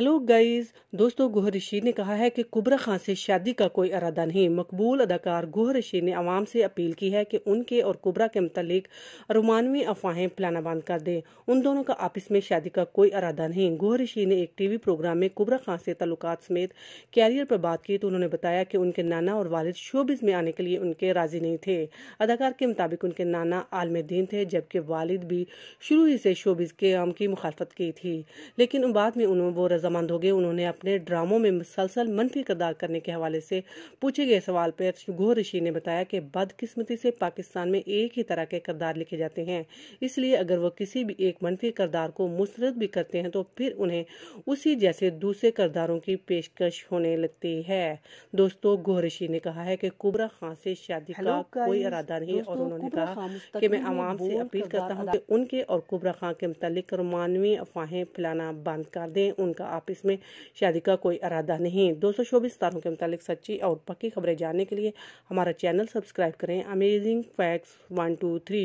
hello guys दोस्तों गोहर रशीद ने कहा है कि कुबरा खान से शादी का कोई इरादा नहीं मकबूल अदाकार गोहर रशीद ने आवाम से अपील की है कि उनके और कुबरा के मतलब रोमानवी अफवाहें बंद कर दें उन दोनों का आपस में शादी का कोई इरादा नहीं गोहर रशीद ने एक टीवी प्रोग्राम में कुबरा खान से तल्लुक समेत कैरियर पर बात की तो उन्होंने बताया कि उनके नाना और वालिद शोबिस में आने के लिए उनके राजी नहीं थे अदाकार के मुताबिक उनके नाना आलम दीन थे जबकि वालिद भी शुरू ही से शोबिस के आम की मुखालफत की थी लेकिन बाद में उन्होंने वो कमांड हो गए उन्होंने अपने ड्रामों में मुसलसल मनफी किरदार करने के हवाले से पूछे गए सवाल पर शुगो ऋषि ने बताया कि बदकिस्मती से पाकिस्तान में एक ही तरह के किरदार लिखे जाते हैं इसलिए अगर वो किसी भी एक मनफी किरदार को मुस्रद भी करते हैं तो फिर उन्हें उसी जैसे दूसरे किरदारों की पेशकश होने लगती है दोस्तों गोह ऋषि ने कहा है कि कुबरा खान से शादी का कोई इरादा नहीं और उन्होंने कहा कि मैं आवाम से अपील करता हूँ कि उनके और कुबरा खान के मुतालिक रोमानवी अफवाहें फैलाना बंद कर दें उनका आप इसमें शादी का कोई अरादा नहीं दो सौ चौबीस तारों के मुताबिक सच्ची और पक्की खबरें जानने के लिए हमारा चैनल सब्सक्राइब करें amazing facts one two three